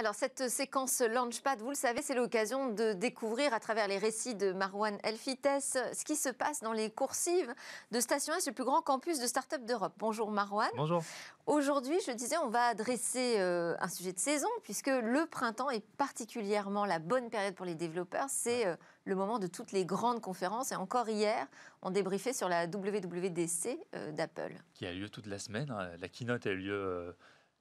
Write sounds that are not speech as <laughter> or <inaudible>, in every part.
Alors cette séquence Launchpad, vous le savez, c'est l'occasion de découvrir à travers les récits de Marwan Elfites ce qui se passe dans les coursives de Station S, le plus grand campus de start-up d'Europe. Bonjour Marwan. Bonjour. Aujourd'hui, je disais, on va adresser euh, un sujet de saison puisque le printemps est particulièrement la bonne période pour les développeurs. C'est euh, le moment de toutes les grandes conférences et encore hier, on débriefait sur la WWDC euh, d'Apple. Qui a lieu toute la semaine. Hein. La keynote a eu lieu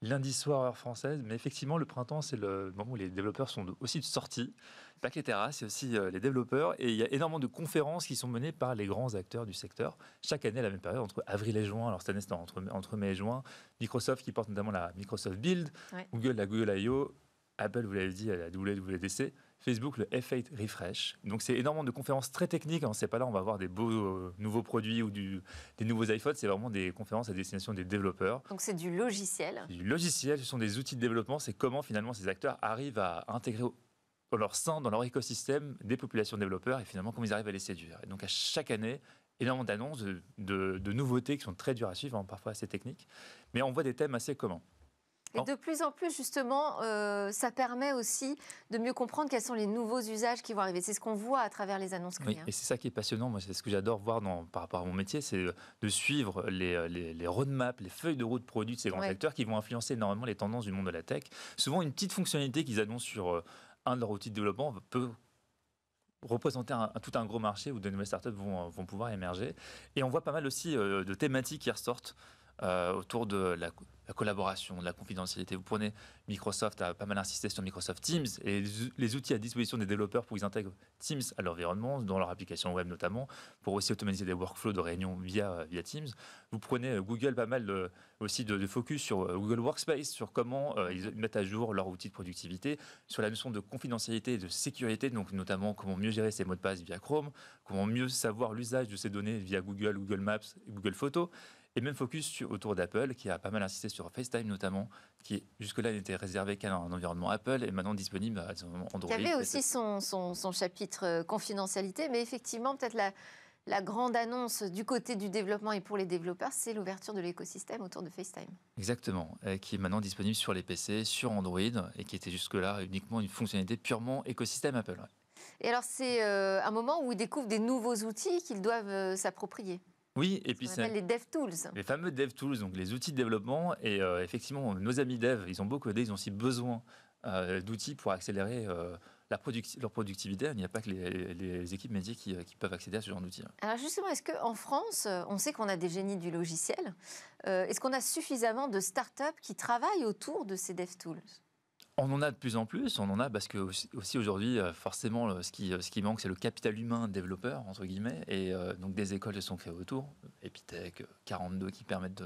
lundi soir heure française. Mais effectivement, le printemps, c'est le moment où les développeurs sont aussi de sortie. Pas que les terrasses, c'est aussi euh, les développeurs. Et il y a énormément de conférences qui sont menées par les grands acteurs du secteur. Chaque année, la même période, entre avril et juin, alors cette année, c'est entre, mai et juin, Microsoft qui porte notamment la Microsoft Build, Google la Google I.O., Apple, vous l'avez dit, la WWDC. Facebook, le F8 Refresh. Donc c'est énormément de conférences très techniques. On hein. ne sait pas là, on va avoir des beaux euh, nouveaux produits ou des nouveaux iPhones. C'est vraiment des conférences à destination des développeurs. Donc c'est du logiciel. Du logiciel, ce sont des outils de développement. C'est comment finalement ces acteurs arrivent à intégrer dans leur sein, dans leur écosystème, des populations de développeurs et finalement comment ils arrivent à les séduire. donc à chaque année, énormément d'annonces, de, nouveautés qui sont très dures à suivre, hein, parfois assez techniques. Mais on voit des thèmes assez communs. Et oh. de plus en plus, justement, euh, ça permet aussi de mieux comprendre quels sont les nouveaux usages qui vont arriver. C'est ce qu'on voit à travers les annonces clients. Oui, et c'est ça qui est passionnant. Moi, c'est ce que j'adore voir dans, par rapport à mon métier, c'est de suivre euh, les, les, roadmaps, les feuilles de route produits de ces grands acteurs qui vont influencer énormément les tendances du monde de la tech. Souvent, une petite fonctionnalité qu'ils annoncent sur euh, un de leurs outils de développement peut représenter un, tout un gros marché où de nouvelles startups vont pouvoir émerger. Et on voit pas mal aussi de thématiques qui ressortent euh, autour de la, collaboration, de la confidentialité. Vous prenez Microsoft a pas mal insisté sur Microsoft Teams et les outils à disposition des développeurs pour qu'ils intègrent Teams à leur environnement, dans leur application web notamment, pour aussi automatiser des workflows de réunion via, via Teams. Vous prenez euh, Google pas mal aussi de, focus sur euh, Google Workspace, sur comment ils mettent à jour leur outil de productivité, sur la notion de confidentialité et de sécurité, donc notamment comment mieux gérer ses mots de passe via Chrome, comment mieux savoir l'usage de ces données via Google, Google Maps, et Google Photos. Et même focus autour d'Apple, qui a pas mal insisté sur FaceTime notamment, qui jusque-là n'était réservé qu'à un environnement Apple et maintenant disponible à Android. Il y avait aussi son, chapitre euh, confidentialité, mais effectivement, peut-être la, la grande annonce du côté du développement et pour les développeurs, c'est l'ouverture de l'écosystème autour de FaceTime. Exactement, euh, qui est maintenant disponible sur les PC, sur Android, et qui était jusque-là uniquement une fonctionnalité purement écosystème Apple. Et alors c'est euh, un moment où ils découvrent des nouveaux outils qu'ils doivent s'approprier. Oui, et puis c'est les DevTools. Les fameux DevTools, donc les outils de développement. Et euh, effectivement, nos amis Dev, ils ont beaucoup coder, ils ont aussi besoin euh, d'outils pour accélérer euh, leur productivité. Il n'y a pas que les, équipes médias qui, peuvent accéder à ce genre d'outils. Alors justement, est-ce qu'en France, on sait qu'on a des génies du logiciel Est-ce qu'on a suffisamment de startups qui travaillent autour de ces DevTools on en a de plus en plus, on en a parce que aussi aujourd'hui, euh, forcément, euh, ce qui, manque, c'est le capital humain développeur, entre guillemets, et euh, donc des écoles se sont créées autour, Epitech, 42, qui permettent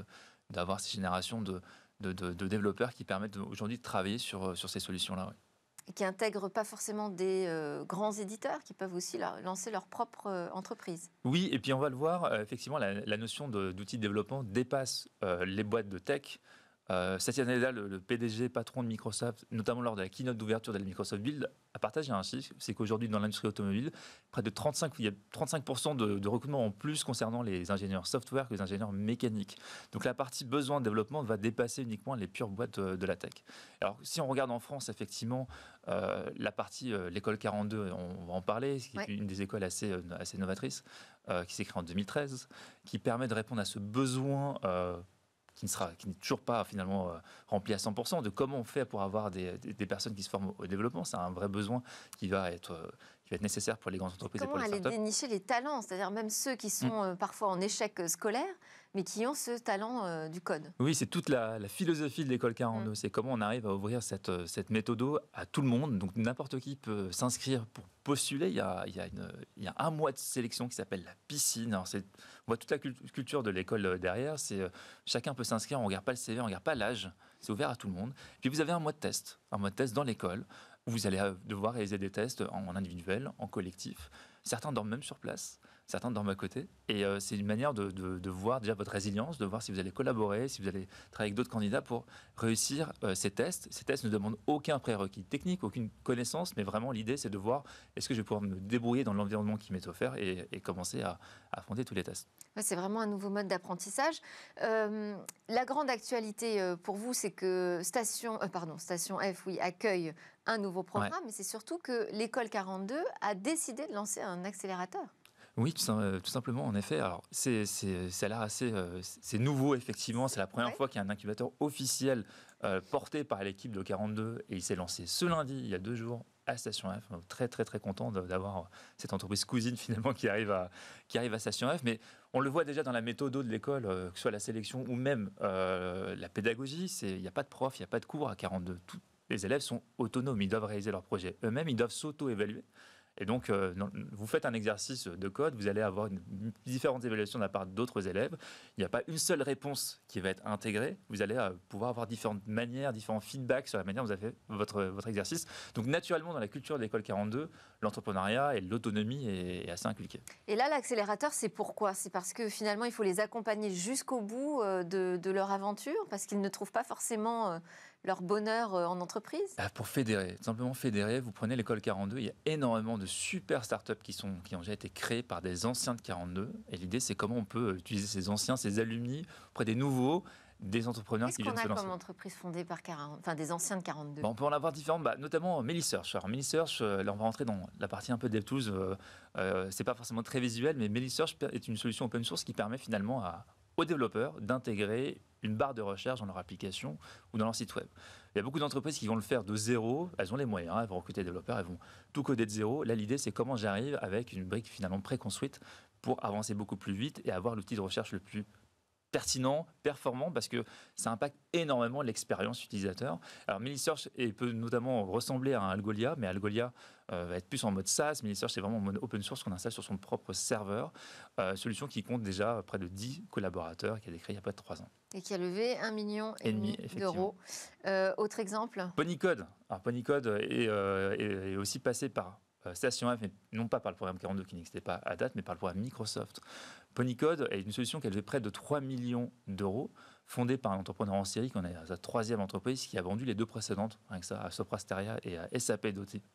d'avoir ces générations de, développeurs qui permettent aujourd'hui de travailler sur, ces solutions-là. Et Qui intègrent pas forcément des grands éditeurs, qui peuvent aussi lancer leur propre entreprise. Oui, et puis on va le voir, effectivement, la, la notion d'outil de, développement dépasse les boîtes de tech cette euh, année-là, le, PDG, patron de Microsoft, notamment lors de la keynote d'ouverture de la Microsoft Build, a partagé un chiffre, c'est qu'aujourd'hui dans l'industrie automobile, près de 35, il y a 35% de, recrutement en plus concernant les ingénieurs software que les ingénieurs mécaniques. Donc la partie besoin de développement va dépasser uniquement les pures boîtes euh, de, la tech. Alors si on regarde en France, effectivement, euh, la partie, l'école 42, on, va en parler, c'est une des écoles assez, assez novatrices, qui s'est créée en 2013, qui permet de répondre à ce besoin qui sera, qui n'est toujours pas finalement euh, rempli à 100%, de comment on fait pour avoir des personnes qui se forment au développement. C'est un vrai besoin qui va être euh, nécessaire pour les grandes entreprises pour les Comment aller dénicher les talents, c'est-à-dire même ceux qui sont mm. euh, parfois en échec euh, scolaire, mais qui ont ce talent euh, du code Oui, c'est toute la, philosophie de l'école 42. Mm. C'est comment on arrive à ouvrir cette, cette méthode à tout le monde. Donc n'importe qui peut s'inscrire pour postuler. Il y, a, il, un mois de sélection qui s'appelle la piscine. Alors, on voit toute la culture de l'école derrière. C'est chacun peut s'inscrire. On regarde pas le CV, on regarde pas l'âge. C'est ouvert à tout le monde. Puis vous avez un mois de test, un mois de test dans l'école. Vous allez euh, devoir réaliser des tests en individuel, en collectif, Certains dorment même sur place, certains dorment à côté. Et euh, c'est une manière de, voir déjà votre résilience, de voir si vous allez collaborer, si vous allez travailler avec d'autres candidats pour réussir euh, ces tests. Ces tests ne demandent aucun prérequis technique, aucune connaissance, mais vraiment l'idée c'est de voir est-ce que je vais pouvoir me débrouiller dans l'environnement qui m'est offert et, commencer à, affronter tous les tests. C'est vraiment un nouveau mode d'apprentissage. Euh, la grande actualité pour vous, c'est que Station, pardon, Station F oui, accueille un nouveau programme, mais c'est surtout que l'école 42 a décidé de lancer un accélérateur. Oui, euh, tout, simplement, en effet. Alors, c'est, c'est, ça assez. Euh, c'est nouveau, effectivement. C'est la première fois qu'il y a un incubateur officiel euh, porté par l'équipe de 42 et il s'est lancé ce lundi, il y a deux jours, à Station F. très, très, très content d'avoir cette entreprise cousine, <laughs> finalement, qui arrive à, qui arrive à Station F. Mais on le voit déjà dans la méthode de l'école, que ce soit la sélection ou même la pédagogie. C'est, Il n'y a pas de prof, il n'y a pas de cours à 42. Tous les élèves sont autonomes, ils doivent réaliser leur projet eux-mêmes, ils doivent s'auto-évaluer. Et donc, euh, vous faites un exercice de code, vous allez avoir différentes évaluations de la part d'autres élèves. Il n'y a pas une seule réponse qui va être intégrée. Vous allez euh, pouvoir avoir différentes manières, différents feedbacks sur la manière dont vous avez fait votre, votre exercice. Donc, naturellement, dans la culture de l'école 42, l'entrepreneuriat et l'autonomie est, assez inculqué. Et là, l'accélérateur, c'est pourquoi C'est parce que finalement, il faut les accompagner jusqu'au bout euh, de, leur aventure, parce qu'ils ne trouvent pas forcément leur bonheur euh, en entreprise bah, Pour fédérer, tout simplement fédérer, vous prenez l'école 42, il y a énormément de super startups qui, sont, qui ont déjà été créées par des anciens de 42. Et l'idée, c'est comment on peut euh, utiliser ces anciens, ces alumni, auprès des nouveaux, des entrepreneurs qui viennent se qu'on a comme entreprise fondée par 40, enfin des anciens de 42 On peut en avoir différentes, bah, notamment euh, Melisearch. Alors Melisearch, là on va rentrer dans la partie un peu DevTools, euh, euh, c'est pas forcément très visuel, mais Melisearch est une solution open source qui permet finalement à, aux développeurs d'intégrer une barre de recherche dans leur application ou dans leur site web. Il y a beaucoup d'entreprises qui vont le faire de zéro, elles ont les moyens, hein, elles vont recruter des développeurs, elles vont tout coder de zéro. Là, l'idée, c'est comment j'arrive avec une brique finalement préconstruite pour avancer beaucoup plus vite et avoir l'outil de recherche le plus pertinent, performant, parce que ça impacte énormément l'expérience utilisateur. Alors, Minisearch peut notamment ressembler à Algolia, mais Algolia euh, va être plus en mode SaaS. Minisearch, c'est vraiment en mode open source qu'on installe sur son propre serveur. Euh, solution qui compte déjà près de 10 collaborateurs, qui a décrit il y a pas de 3 ans. Et qui a levé 1,5 million et demi d'euros. Euh, autre exemple Ponycode. Alors, Ponycode est aussi passé par euh, Station F, non pas par le programme 42 qui n'existait pas à date, mais par le programme Microsoft. Ponycode est une solution qui a levé près de 3 millions d'euros, fondée par un entrepreneur en série, qu'on est sa troisième entreprise, qui a vendu les deux précédentes, ça, à Soprasteria et à SAP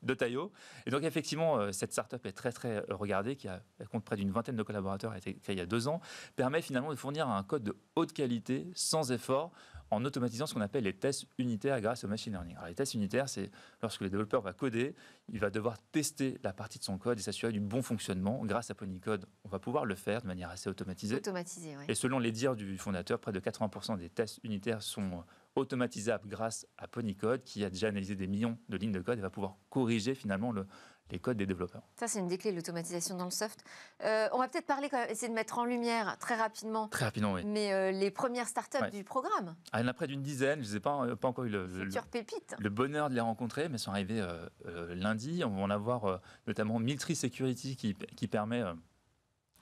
d'Otaio. Et donc, effectivement, euh, cette start-up est très, très regardée, qui compte près d'une vingtaine de collaborateurs, a été créée il y a deux ans, permet finalement de fournir un code de haute qualité, sans effort, en automatisant ce qu'on appelle les tests unitaires grâce au machine learning. les tests unitaires, c'est lorsque le développeur va coder, il va devoir tester la partie de son code et s'assurer du bon fonctionnement. Grâce à Ponycode, on va pouvoir le faire de manière assez automatisée. Et selon les dires du fondateur, près de 80% des tests unitaires sont automatisables grâce à Ponycode, qui a déjà analysé des millions de lignes de code et va pouvoir corriger finalement le, les codes des développeurs. Ça, c'est une des clés, l'automatisation dans le soft. Euh, on va peut-être parler, quand même, essayer de mettre en lumière très rapidement. Très rapidement, oui. Mais euh, les premières startups du programme. Ah, il y en a près d'une dizaine. Je n'ai pas, euh, pas encore eu le, pépite. le, bonheur de les rencontrer, mais sont arrivés lundi. On va en avoir notamment Miltri Security qui, qui permet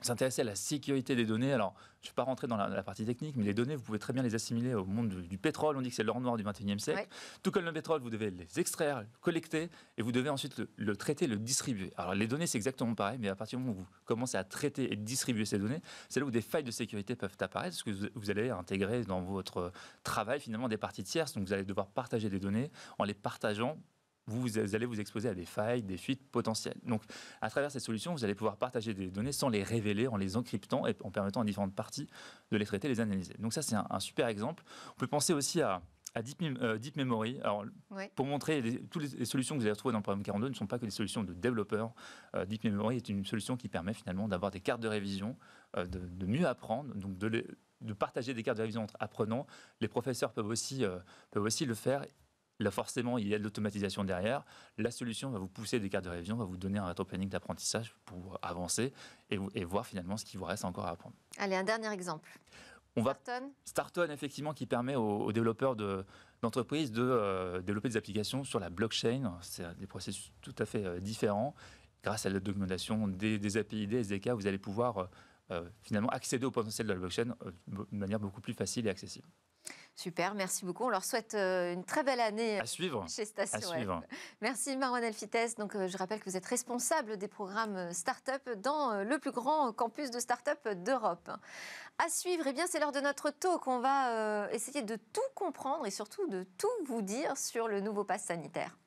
s'intéresser à la sécurité des données. Alors, je ne vais pas rentrer dans la, partie technique, mais les données, vous pouvez très bien les assimiler au monde du, pétrole. On dit que c'est l'or noir du 21e siècle. Tout comme le pétrole, vous devez les extraire, collecter, et vous devez ensuite le, traiter, le distribuer. Alors, les données, c'est exactement pareil, mais à partir du moment où vous commencez à traiter et distribuer ces données, c'est là où des failles de sécurité peuvent apparaître, parce que vous, vous, allez intégrer dans votre travail, finalement, des parties tierces. Donc, vous allez devoir partager des données en les partageant vous, allez vous exposer à des failles, des fuites potentielles. Donc, à travers cette solution, vous allez pouvoir partager des données sans les révéler, en les encryptant et en permettant à différentes parties de les traiter, les analyser. Donc ça, c'est un, super exemple. On peut penser aussi à à Deep, euh, Memory. Alors, Pour montrer, toutes les, solutions que vous avez trouvées dans le programme 42 ne sont pas que des solutions de développeurs. Euh, Deep Memory est une solution qui permet finalement d'avoir des cartes de révision, euh, de, mieux apprendre, donc de, de, partager des cartes de révision entre apprenants. Les professeurs peuvent aussi, peuvent aussi le faire Là, forcément, il y a de l'automatisation derrière. La solution va vous pousser des cartes de révision, va vous donner un rétro-planning d'apprentissage pour avancer et, voir finalement ce qui vous reste encore à apprendre. Allez, un dernier exemple. On Starton. Va, Starton, effectivement, qui permet aux, développeurs de, d'entreprises de euh, développer des applications sur la blockchain. C'est des processus tout à fait euh, différents. Grâce à la documentation des, API, des SDK, vous allez pouvoir euh, finalement accéder au potentiel de la blockchain de manière beaucoup plus facile et accessible. Super, merci beaucoup. On leur souhaite euh, une très belle année à suivre. chez Station Merci Marwan Elfites. Donc, euh, je rappelle que vous êtes responsable des programmes euh, start-up dans le plus grand campus de start-up d'Europe. À suivre, Et eh bien, c'est l'heure de notre talk. qu'on va essayer de tout comprendre et surtout de tout vous dire sur le nouveau pass sanitaire.